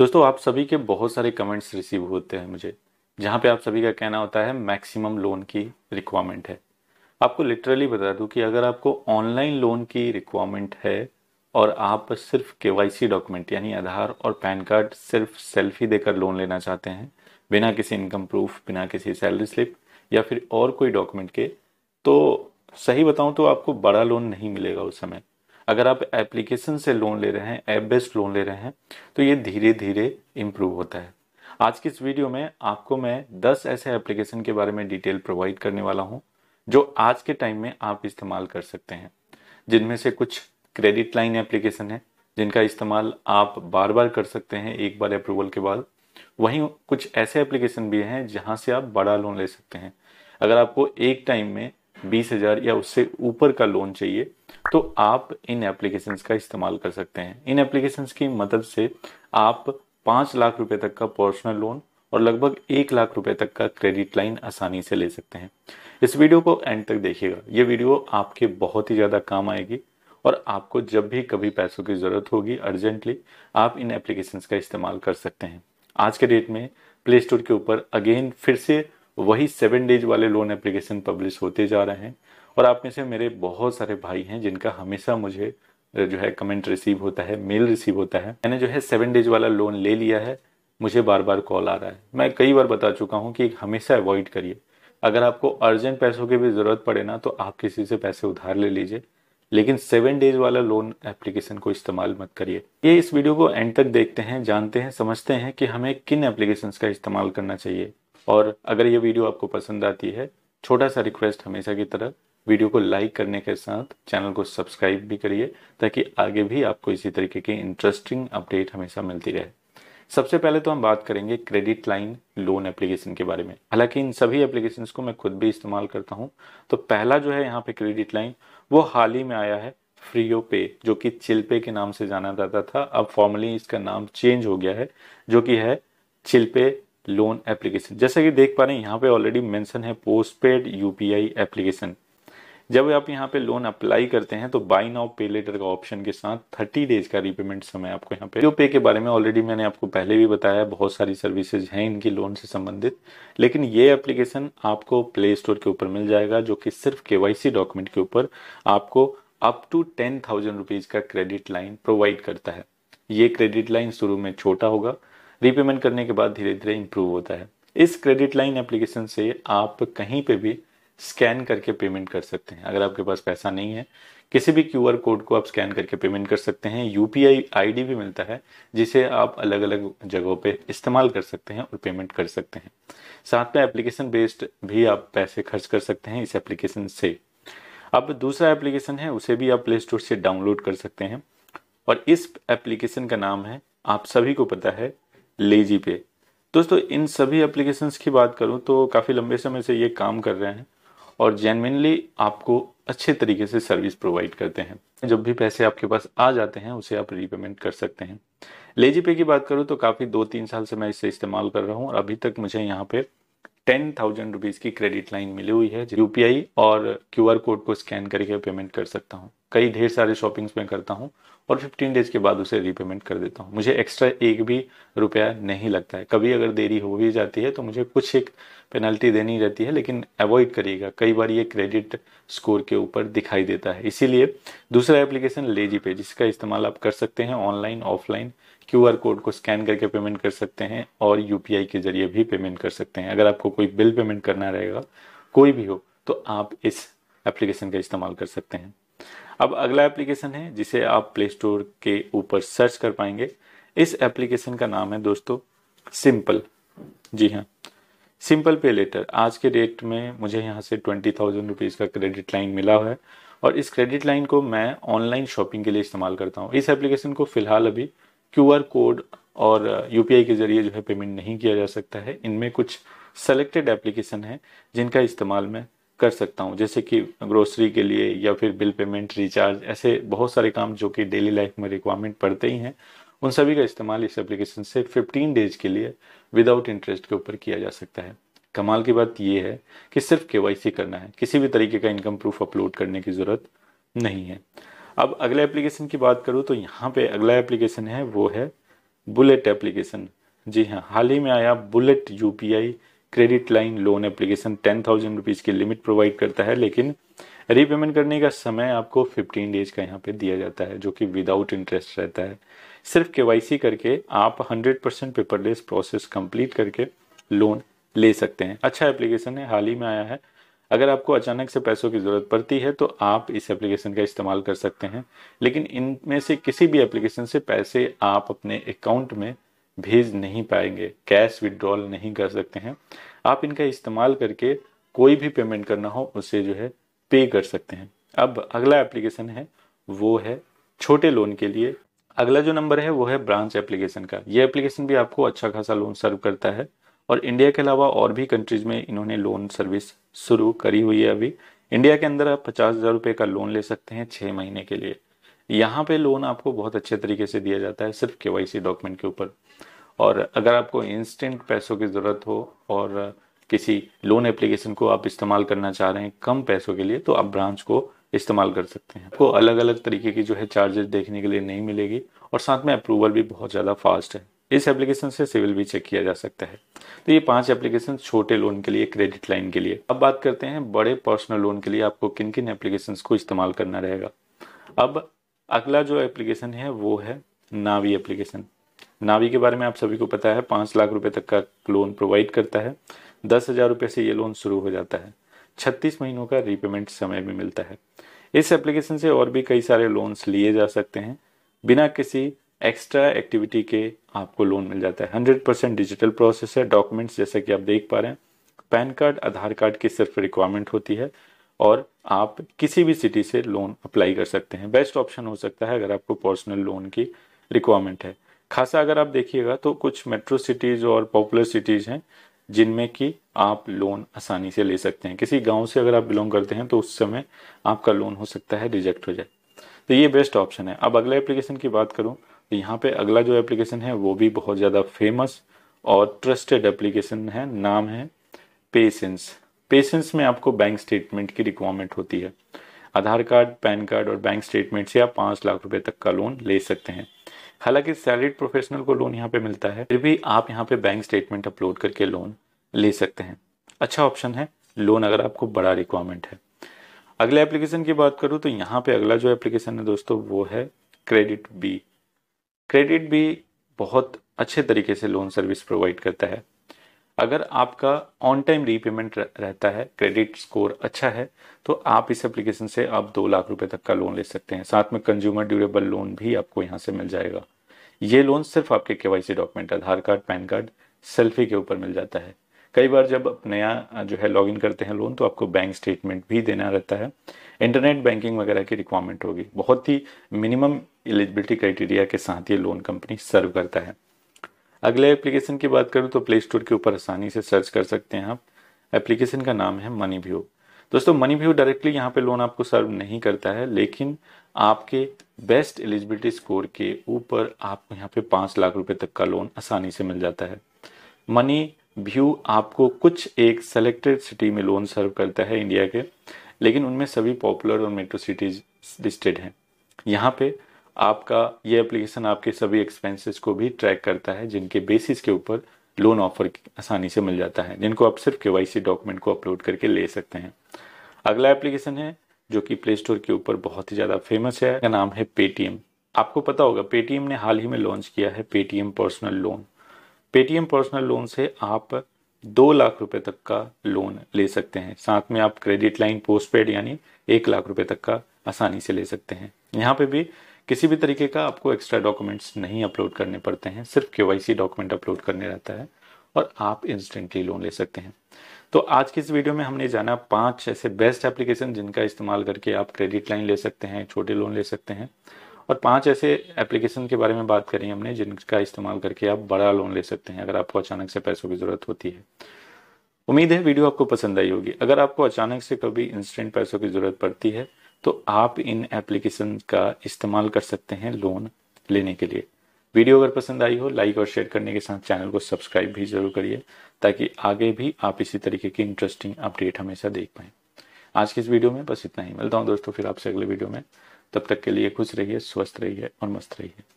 दोस्तों आप सभी के बहुत सारे कमेंट्स रिसीव होते हैं मुझे जहाँ पे आप सभी का कहना होता है मैक्सिमम लोन की रिक्वायरमेंट है आपको लिटरली बता दूं कि अगर आपको ऑनलाइन लोन की रिक्वायरमेंट है और आप सिर्फ के डॉक्यूमेंट यानी आधार और पैन कार्ड सिर्फ सेल्फी देकर लोन लेना चाहते हैं बिना किसी इनकम प्रूफ बिना किसी सैलरी स्लिप या फिर और कोई डॉक्यूमेंट के तो सही बताऊं तो आपको बड़ा लोन नहीं मिलेगा उस समय अगर आप एप्लीकेशन से लोन ले रहे हैं ऐप बेस्ड लोन ले रहे हैं तो ये धीरे धीरे इम्प्रूव होता है आज की इस वीडियो में आपको मैं 10 ऐसे एप्लीकेशन के बारे में डिटेल प्रोवाइड करने वाला हूँ जो आज के टाइम में आप इस्तेमाल कर सकते हैं जिनमें से कुछ क्रेडिट लाइन एप्लीकेशन है जिनका इस्तेमाल आप बार बार कर सकते हैं एक बार अप्रूवल के बाद वहीं कुछ ऐसे एप्लीकेशन भी हैं जहां से आप बड़ा लोन ले सकते हैं अगर आपको एक टाइम में बीस हज़ार या उससे ऊपर का लोन चाहिए तो आप इन एप्लीकेशन का इस्तेमाल कर सकते हैं इन एप्लीकेशन की मदद से आप पांच लाख रुपए तक का पर्सनल लोन और लगभग एक लाख रुपए तक का क्रेडिट लाइन आसानी से ले सकते हैं इस वीडियो को एंड तक देखिएगा ये वीडियो आपके बहुत ही ज़्यादा काम आएगी और आपको जब भी कभी पैसों की ज़रूरत होगी अर्जेंटली आप इन एप्लीकेशन का इस्तेमाल कर सकते हैं आज के डेट में प्ले स्टोर के ऊपर अगेन फिर से वही सेवन डेज वाले लोन एप्लीकेशन पब्लिश होते जा रहे हैं और आप में से मेरे बहुत सारे भाई हैं जिनका हमेशा मुझे जो है कमेंट रिसीव होता है मेल रिसीव होता है मैंने जो है सेवन डेज वाला लोन ले लिया है मुझे बार बार कॉल आ रहा है मैं कई बार बता चुका हूँ कि हमेशा अवॉइड करिए अगर आपको अर्जेंट पैसों की भी ज़रूरत पड़े ना तो आप किसी से पैसे उधार ले लीजिए लेकिन सेवन डेज वाला लोन एप्लीकेशन को इस्तेमाल मत करिए ये इस वीडियो को एंड तक देखते हैं जानते हैं समझते हैं कि हमें किन एप्लीकेशंस का इस्तेमाल करना चाहिए और अगर ये वीडियो आपको पसंद आती है छोटा सा रिक्वेस्ट हमेशा की तरह वीडियो को लाइक करने के साथ चैनल को सब्सक्राइब भी करिए ताकि आगे भी आपको इसी तरीके की इंटरेस्टिंग अपडेट हमेशा मिलती रहे सबसे पहले तो हम बात करेंगे क्रेडिट लाइन लोन एप्लीकेशन के बारे में हालांकि इन सभी एप्लीकेशन को मैं खुद भी इस्तेमाल करता हूँ तो पहला जो है यहाँ पे क्रेडिट लाइन वो हाल ही में आया है फ्रीओ पे जो कि चिलपे के नाम से जाना जाता था अब फॉर्मली इसका नाम चेंज हो गया है जो कि है चिलपे लोन एप्लीकेशन जैसा कि देख पा रहे हैं यहाँ पे ऑलरेडी मेंशन है पोस्ट पेड यू एप्लीकेशन जब आप यहाँ पे लोन अप्लाई करते हैं तो बाई नाउ पे लेटर का ऑप्शन के साथ थर्टी डेज का रिपेमेंट समय आपको यहाँ पे जो पे के बारे में ऑलरेडी मैंने आपको पहले भी बताया बहुत सारी सर्विसेज हैं इनकी लोन से संबंधित लेकिन ये एप्लीकेशन आपको प्ले स्टोर के ऊपर मिल जाएगा जो कि सिर्फ के डॉक्यूमेंट के ऊपर आपको अप टू टेन थाउजेंड का क्रेडिट लाइन प्रोवाइड करता है ये क्रेडिट लाइन शुरू में छोटा होगा रीपेमेंट करने के बाद धीरे धीरे इंप्रूव होता है इस क्रेडिट लाइन एप्लीकेशन से आप कहीं पे भी स्कैन करके पेमेंट कर सकते हैं अगर आपके पास पैसा नहीं है किसी भी क्यूआर कोड को आप स्कैन करके पेमेंट कर सकते हैं यूपीआई आईडी भी मिलता है जिसे आप अलग अलग जगहों पे इस्तेमाल कर सकते हैं और पेमेंट कर सकते हैं साथ में एप्लीकेशन बेस्ड भी आप पैसे खर्च कर सकते हैं इस एप्लीकेशन से अब दूसरा एप्लीकेशन है उसे भी आप प्ले स्टोर से डाउनलोड कर सकते हैं और इस एप्लीकेशन का नाम है आप सभी को पता है लेजी पे दोस्तों इन सभी एप्लीकेशंस की बात करूं तो काफ़ी लंबे समय से ये काम कर रहे हैं और जेनविनली आपको अच्छे तरीके से सर्विस प्रोवाइड करते हैं जब भी पैसे आपके पास आ जाते हैं उसे आप रीपेमेंट कर सकते हैं लेजी पे की बात करूँ तो काफ़ी दो तीन साल से मैं इसे इस्तेमाल कर रहा हूँ और अभी तक मुझे यहाँ पे टेन थाउजेंड रुपीज़ की क्रेडिट लाइन मिली हुई है यूपीआई और क्यू कोड को स्कैन करके पेमेंट कर सकता हूँ कई ढेर सारे शॉपिंग्स में करता हूँ और 15 डेज के बाद उसे रीपेमेंट कर देता हूँ मुझे एक्स्ट्रा एक भी रुपया नहीं लगता है कभी अगर देरी हो भी जाती है तो मुझे कुछ एक पेनल्टी देनी रहती है लेकिन अवॉइड करिएगा कई बार ये क्रेडिट स्कोर के ऊपर दिखाई देता है इसीलिए दूसरा एप्लीकेशन लेजी पे जिसका इस्तेमाल आप कर सकते हैं ऑनलाइन ऑफलाइन आर कोड को स्कैन करके पेमेंट कर सकते हैं और यूपीआई के जरिए भी पेमेंट कर सकते हैं अगर आपको कोई बिल पेमेंट करना रहेगा कोई भी हो तो आप इस एप्लीकेशन का इस्तेमाल कर सकते हैं अब अगला एप्लीकेशन है जिसे आप प्ले स्टोर के ऊपर सर्च कर पाएंगे इस एप्लीकेशन का नाम है दोस्तों सिंपल जी हाँ सिंपल पे लेटर आज के डेट में मुझे यहाँ से ट्वेंटी थाउजेंड रुपीज़ का क्रेडिट लाइन मिला हुआ है और इस क्रेडिट लाइन को मैं ऑनलाइन शॉपिंग के लिए इस्तेमाल करता हूँ इस एप्लीकेशन को फिलहाल अभी क्यू कोड और यू के ज़रिए जो है पेमेंट नहीं किया जा सकता है इनमें कुछ सेलेक्टेड एप्लीकेशन है जिनका इस्तेमाल मैं कर सकता हूँ जैसे कि ग्रोसरी के लिए या फिर बिल पेमेंट रिचार्ज ऐसे बहुत सारे काम जो कि डेली लाइफ में रिक्वायरमेंट पड़ते ही हैं उन सभी का इस्तेमाल इस एप्लीकेशन से 15 डेज के लिए विदाउट इंटरेस्ट के ऊपर किया जा सकता है कमाल की बात यह है कि सिर्फ के करना है किसी भी तरीके का इनकम प्रूफ अपलोड करने की ज़रूरत नहीं है अब अगले एप्लीकेशन की बात करूँ तो यहाँ पे अगला एप्लीकेशन है वो है बुलेट एप्लीकेशन जी हाँ हाल ही में आया बुलेट यू credit line loan application ten thousand rupees की लिमिट प्रोवाइड करता है लेकिन रीपेमेंट करने का समय आपको फिफ्टीन डेज का यहाँ पे दिया जाता है जो कि विदाउट इंटरेस्ट रहता है सिर्फ के करके आप hundred percent paperless process complete करके लोन ले सकते हैं अच्छा एप्लीकेशन है हाल ही में आया है अगर आपको अचानक से पैसों की ज़रूरत पड़ती है तो आप इस एप्लीकेशन का इस्तेमाल कर सकते हैं लेकिन इनमें से किसी भी एप्लीकेशन से पैसे आप अपने अकाउंट में भेज नहीं पाएंगे कैश विड्रॉल नहीं कर सकते हैं आप इनका इस्तेमाल करके कोई भी पेमेंट करना हो उसे जो है पे कर सकते हैं अब अगला एप्लीकेशन है वो है छोटे लोन के लिए अगला जो नंबर है वो है ब्रांच एप्लीकेशन का ये एप्लीकेशन भी आपको अच्छा खासा लोन सर्व करता है और इंडिया के अलावा और भी कंट्रीज में इन्होंने लोन सर्विस शुरू करी हुई है अभी इंडिया के अंदर आप पचास हज़ार रुपये का लोन ले सकते हैं छः महीने के लिए यहाँ पे लोन आपको बहुत अच्छे तरीके से दिया जाता है सिर्फ के डॉक्यूमेंट के ऊपर और अगर आपको इंस्टेंट पैसों की ज़रूरत हो और किसी लोन एप्लीकेशन को आप इस्तेमाल करना चाह रहे हैं कम पैसों के लिए तो आप ब्रांच को इस्तेमाल कर सकते हैं आपको अलग अलग तरीके की जो है चार्जेस देखने के लिए नहीं मिलेगी और साथ में अप्रूवल भी बहुत ज़्यादा फास्ट है इस एप्लीकेशन से सिविल भी चेक किया जा सकता है तो ये पांच एप्लीकेशन छोटे लोन के लिए क्रेडिट लाइन के लिए अब बात करते हैं बड़े पर्सनल लोन के लिए आपको किन किन एप्लीकेशन को इस्तेमाल करना रहेगा अब अगला जो एप्लीकेशन है वो है नावी एप्लीकेशन नावी के बारे में आप सभी को पता है पाँच लाख रुपए तक का लोन प्रोवाइड करता है दस हज़ार रुपये से ये लोन शुरू हो जाता है छत्तीस महीनों का रीपेमेंट समय भी मिलता है इस एप्लीकेशन से और भी कई सारे लोन्स लिए जा सकते हैं बिना किसी एक्स्ट्रा एक्टिविटी के आपको लोन मिल जाता है हंड्रेड परसेंट डिजिटल प्रोसेस है डॉक्यूमेंट्स जैसे कि आप देख पा रहे हैं पैन कार्ड आधार कार्ड की सिर्फ रिक्वायरमेंट होती है और आप किसी भी सिटी से लोन अप्लाई कर सकते हैं बेस्ट ऑप्शन हो सकता है अगर आपको पर्सनल लोन की रिक्वायरमेंट है खासा अगर आप देखिएगा तो कुछ मेट्रो सिटीज़ और पॉपुलर सिटीज़ हैं जिनमें कि आप लोन आसानी से ले सकते हैं किसी गांव से अगर आप बिलोंग करते हैं तो उस समय आपका लोन हो सकता है रिजेक्ट हो जाए तो ये बेस्ट ऑप्शन है अब अगले एप्लीकेशन की बात करूँ यहाँ पे अगला जो एप्लीकेशन है वो भी बहुत ज़्यादा फेमस और ट्रस्टेड एप्लीकेशन है नाम है पेशेंस पेशेंस में आपको बैंक स्टेटमेंट की रिक्वायरमेंट होती है आधार कार्ड पैन कार्ड और बैंक स्टेटमेंट से आप पाँच लाख रुपए तक का लोन ले सकते हैं हालांकि सैलरीड प्रोफेशनल को लोन यहाँ पे मिलता है फिर भी आप यहाँ पे बैंक स्टेटमेंट अपलोड करके लोन ले सकते हैं अच्छा ऑप्शन है लोन अगर आपको बड़ा रिक्वायरमेंट है अगले एप्लीकेशन की बात करूँ तो यहाँ पे अगला जो एप्लीकेशन है दोस्तों वो है क्रेडिट बी क्रेडिट भी बहुत अच्छे तरीके से लोन सर्विस प्रोवाइड करता है अगर आपका ऑन टाइम रीपेमेंट रहता है क्रेडिट स्कोर अच्छा है तो आप इस एप्लीकेशन से आप दो लाख रुपए तक का लोन ले सकते हैं साथ में कंज्यूमर ड्यूरेबल लोन भी आपको यहाँ से मिल जाएगा ये लोन सिर्फ आपके KYC document Aadhaar card PAN card selfie के ऊपर मिल जाता है कई बार जब आप नया जो है लॉगिन करते हैं लोन तो आपको बैंक स्टेटमेंट भी देना रहता है इंटरनेट बैंकिंग वगैरह की रिक्वायरमेंट होगी बहुत ही मिनिमम एलिजिबिलिटी क्राइटेरिया के साथ ये लोन कंपनी सर्व करता है अगले एप्लीकेशन की बात करूँ तो प्ले स्टोर के ऊपर आसानी से सर्च कर सकते हैं आप एप्लीकेशन का नाम है मनी व्यू दोस्तों मनी व्यू डायरेक्टली यहाँ पे लोन आपको सर्व नहीं करता है लेकिन आपके बेस्ट एलिजिबिलिटी स्कोर के ऊपर आपको यहाँ पे पाँच लाख रुपए तक का लोन आसानी से मिल जाता है मनी व्यू आपको कुछ एक सेलेक्टेड सिटी में लोन सर्व करता है इंडिया के लेकिन उनमें सभी पॉपुलर और मेट्रो सिटीज लिस्टेड हैं यहाँ पे आपका ये एप्लीकेशन आपके सभी एक्सपेंसेस को भी ट्रैक करता है जिनके बेसिस के ऊपर लोन ऑफर आसानी से मिल जाता है जिनको आप सिर्फ के डॉक्यूमेंट को अपलोड करके ले सकते हैं अगला एप्लीकेशन है जो कि प्ले स्टोर के ऊपर बहुत ही ज़्यादा फेमस है का नाम है पेटीएम आपको पता होगा पेटीएम ने हाल ही में लॉन्च किया है Paytm personal loan Paytm personal loan से आप दो लाख रुपए तक का लोन ले सकते हैं साथ में आप क्रेडिट लाइन पोस्ट पेड यानी एक लाख रुपए तक का आसानी से ले सकते हैं यहाँ पे भी किसी भी तरीके का आपको एक्स्ट्रा डॉक्यूमेंट्स नहीं अपलोड करने पड़ते हैं सिर्फ के डॉक्यूमेंट अपलोड करने रहता है और आप इंस्टेंटली लोन ले सकते हैं तो आज की इस वीडियो में हमने जाना पांच ऐसे बेस्ट एप्लीकेशन जिनका इस्तेमाल करके आप क्रेडिट लाइन ले सकते हैं छोटे लोन ले सकते हैं और पांच ऐसे एप्लीकेशन के बारे में बात करें हमने जिनका इस्तेमाल करके आप बड़ा लोन ले सकते हैं अगर आपको अचानक से पैसों की ज़रूरत होती है उम्मीद है वीडियो आपको पसंद आई होगी अगर आपको अचानक से कभी इंस्टेंट पैसों की ज़रूरत पड़ती है तो आप इन एप्लीकेशन का इस्तेमाल कर सकते हैं लोन लेने के लिए वीडियो अगर पसंद आई हो लाइक और शेयर करने के साथ चैनल को सब्सक्राइब भी जरूर करिए ताकि आगे भी आप इसी तरीके की इंटरेस्टिंग अपडेट हमेशा देख पाएं आज की इस वीडियो में बस इतना ही मिलता हूँ दोस्तों फिर आपसे अगले वीडियो में तब तक के लिए खुश रहिए स्वस्थ रहिए और मस्त रहिए